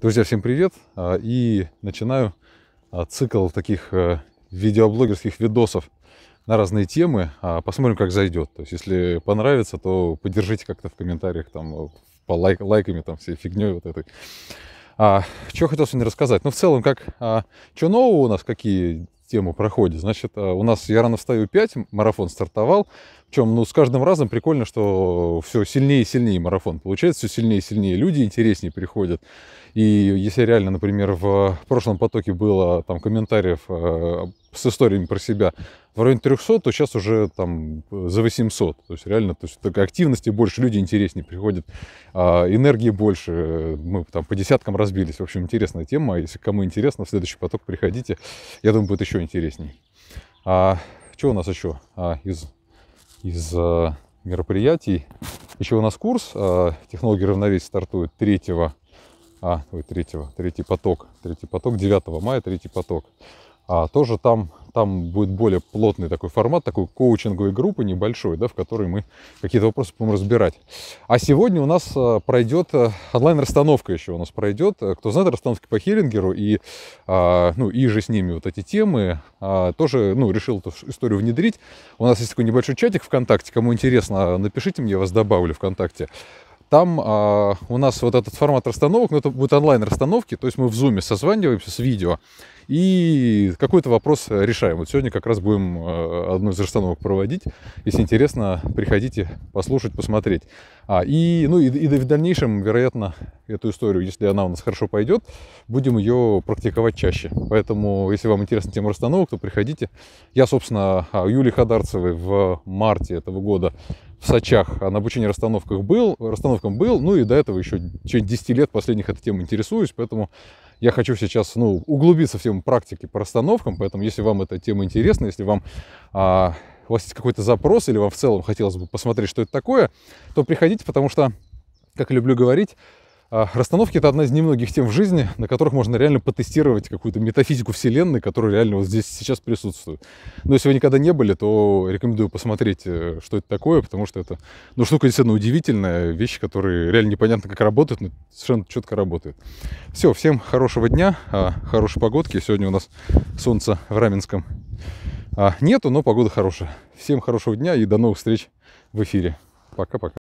Друзья, всем привет! А, и начинаю а, цикл таких э, видеоблогерских видосов на разные темы. А, посмотрим, как зайдет. То есть, если понравится, то поддержите как-то в комментариях, там, по лайк, лайками, там, всей фигней вот этой. А, что хотел сегодня рассказать? Ну, в целом, как, а, что нового у нас, какие тему проходе. Значит, а, у нас я рано встаю 5, марафон стартовал. Причем, ну, с каждым разом прикольно, что все сильнее и сильнее марафон получается, все сильнее и сильнее люди интереснее приходят. И если реально, например, в прошлом потоке было там комментариев а, с историями про себя в районе 300, то сейчас уже там э, за 800. То есть реально то есть, активности больше, люди интереснее приходят, а, энергии больше. Мы там по десяткам разбились. В общем, интересная тема. Если кому интересно, в следующий поток приходите. Я думаю, будет еще интересней. А, что у нас еще а, из, из а, мероприятий? Еще у нас курс а, «Технологии равновесия» стартует 3 а, ой, третьего, третий поток, третий поток, 9 мая третий поток а, тоже там, там будет более плотный такой формат, такой коучинговой группы небольшой, да, в которой мы какие-то вопросы будем разбирать. А сегодня у нас а, пройдет э, онлайн-расстановка еще у нас пройдет. Э, кто знает расстановки по Хеллингеру и, а, ну, и же с ними вот эти темы, а, тоже, ну, решил эту историю внедрить. У нас есть такой небольшой чатик ВКонтакте, кому интересно, напишите мне, я вас добавлю ВКонтакте. Там а, у нас вот этот формат расстановок, ну это будет онлайн-расстановки, то есть мы в зуме созваниваемся с видео и какой-то вопрос решаем. Вот сегодня как раз будем э, одну из расстановок проводить. Если интересно, приходите послушать, посмотреть. А, и, ну, и, и в дальнейшем, вероятно, эту историю, если она у нас хорошо пойдет, будем ее практиковать чаще. Поэтому, если вам интересна тема расстановок, то приходите. Я, собственно, а, Юлии Ходарцевой в марте этого года в Сачах а на обучении расстановках был, расстановкам был, ну и до этого еще чуть течение 10 лет последних этой темой интересуюсь, поэтому я хочу сейчас ну, углубиться в тему практики по расстановкам, поэтому если вам эта тема интересна, если вам а, у вас есть какой-то запрос или вам в целом хотелось бы посмотреть, что это такое, то приходите, потому что, как люблю говорить, а, расстановки — это одна из немногих тем в жизни, на которых можно реально потестировать какую-то метафизику Вселенной, которая реально вот здесь сейчас присутствует. Но если вы никогда не были, то рекомендую посмотреть, э, что это такое, потому что это ну, штука действительно удивительная, вещь, которые реально непонятно, как работают, но совершенно четко работают. Все, всем хорошего дня, а, хорошей погодки. Сегодня у нас солнце в Раменском а, нету, но погода хорошая. Всем хорошего дня и до новых встреч в эфире. Пока-пока.